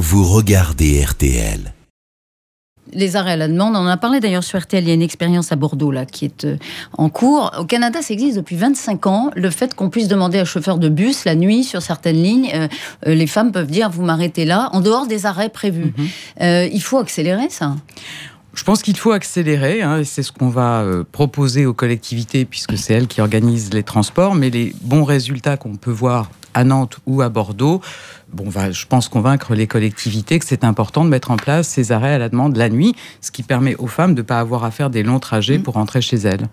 vous regardez RTL. Les arrêts à la demande, on en a parlé d'ailleurs sur RTL, il y a une expérience à Bordeaux là qui est euh, en cours. Au Canada, ça existe depuis 25 ans, le fait qu'on puisse demander à un chauffeur de bus la nuit sur certaines lignes, euh, euh, les femmes peuvent dire vous m'arrêtez là, en dehors des arrêts prévus. Mhm. il faut accélérer ça je pense qu'il faut accélérer, hein, et c'est ce qu'on va euh, proposer aux collectivités, puisque c'est elles qui organisent les transports, mais les bons résultats qu'on peut voir à Nantes ou à Bordeaux, bon, je pense convaincre les collectivités que c'est important de mettre en place ces arrêts à la demande la nuit, ce qui permet aux femmes de ne pas avoir à faire des longs trajets mmh. pour rentrer chez elles.